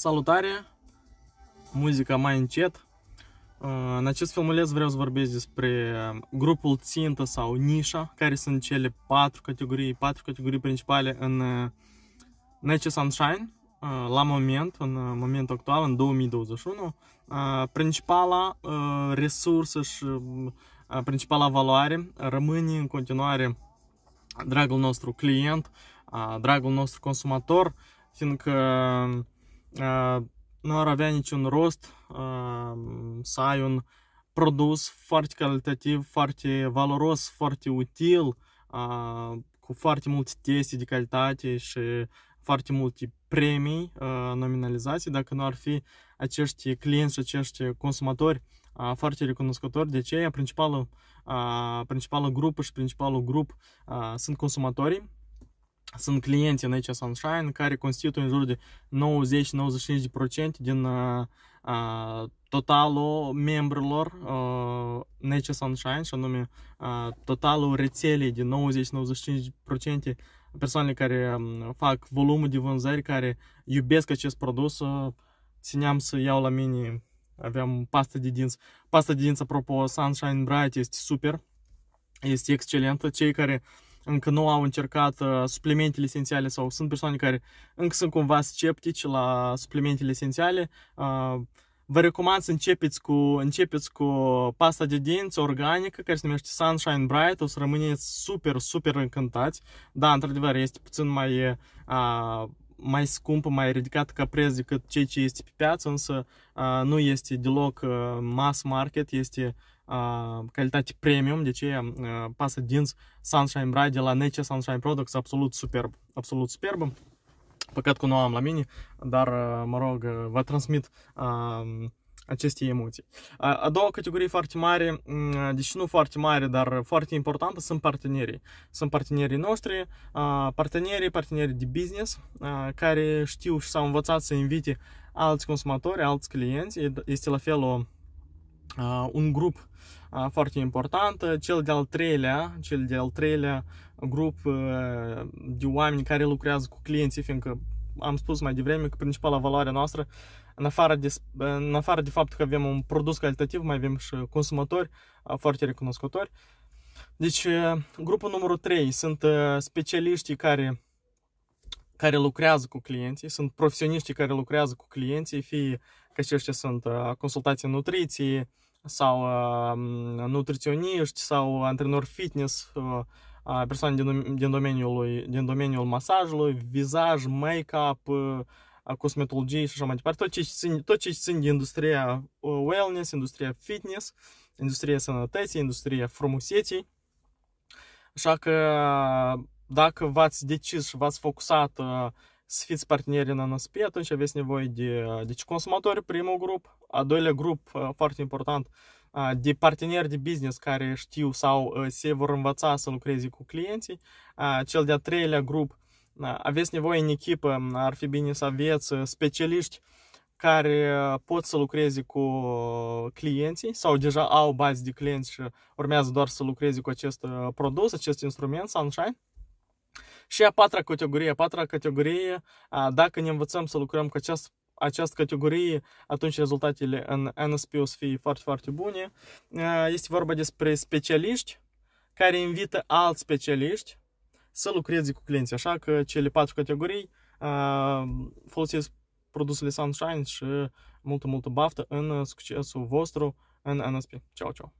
Salutare! Muzica mai încet. Uh, în acest filmuleț vreau să vorbesc despre um, grupul țintă sau nișa, care sunt cele patru categorii, patru categorii principale în uh, Nature Sunshine uh, la moment, în momentul actual, în 2021. Principala resursă și principala valoare rămâne în continuare dragul nostru client, dragul nostru consumator, fiindcă um, nu ar avea niciun rost să ai un produs foarte calitativ, foarte valoros, foarte util, cu foarte multe teste de calitate și foarte multe premii nominalizații, dacă nu ar fi acești clienți și acești consumatori foarte recunoscători. De ce? Principalul, principalul grup și principalul grup sunt consumatorii sunt clienți în Nature Sunshine care constituie în jur de 90-95% din uh, uh, totalul membrilor uh, Nature Sunshine și anume uh, totalul rețelei de 90-95% persoanele care um, fac volumul de vânzări, care iubesc acest produs. Uh, țineam să iau la mine, aveam pasta de dinți. Pasta de dinți, apropo, Sunshine Bright este super, este excelentă. Cei care uh, încă nu au încercat uh, suplimentele esențiale sau sunt persoane care încă sunt cumva sceptici la suplimentele esențiale, uh, vă recomand să începeți cu, începeți cu pasta de dinți organică care se numește Sunshine Bright, o să rămâneți super, super încântați. Da, într-adevăr, este puțin mai, uh, mai scumpă, mai ridicată ca preț decât cei ce este pe piață, însă uh, nu este deloc uh, mass market, este calitate premium, de ce pasă dinți Sunshine Bright de la NC Sunshine Products, absolut superb, absolut superb. Păcat că nu am la mine, dar, mă rog, vă transmit aceste emoții. A doua categorie foarte mare, deși nu foarte mare, dar foarte importantă, sunt partenerii. Sunt partenerii noștri, partenerii, partenerii de business, care știu și s-au învățat să invite alți consumatori, alți clienți. Este la fel o un grup foarte important, cel de-al treilea, cel de-al treilea grup de oameni care lucrează cu clienții, fiindcă am spus mai devreme că principala valoare noastră, în afară, de, în afară de faptul că avem un produs calitativ, mai avem și consumatori foarte recunoscători. Deci, grupul numărul 3 sunt specialiștii care care lucrează cu clienții, sunt profesioniștii care lucrează cu clienții, fie că aceștia sunt uh, consultații în nutriție sau uh, mm, nutriționiști sau antrenori fitness, uh, persoane din, domeniul, din domeniul masajului, vizaj, make-up, cosmetologie și așa mai departe, tot ce țin, tot ce țin de industria wellness, industria fitness, industria sănătății, industria frumuseții. Așa că dacă v-ați decis și v-ați focusat uh, să fiți parteneri în NSP, atunci aveți nevoie de uh, deci consumatori, primul grup, a doilea grup uh, foarte important, de parteneri de business care știu sau se vor învăța să lucreze cu clienții, cel de-a treilea grup, aveți nevoie în echipă, um, ar fi bine să aveți specialiști care pot să lucreze cu clienții sau deja au bazi de clienți și urmează doar să lucreze cu acest produs, acest instrument, Sunshine. Și a patra categorie, a patra categorie, dacă ne învățăm să lucrăm cu această această categorie, atunci rezultatele în NSP o să fie foarte, foarte bune. Este vorba despre specialiști care invită alți specialiști să lucreze cu clienții. Așa că cele patru categorii folosesc produsele Sunshine și multă, multă baftă în succesul vostru în NSP. Ceau, ceau!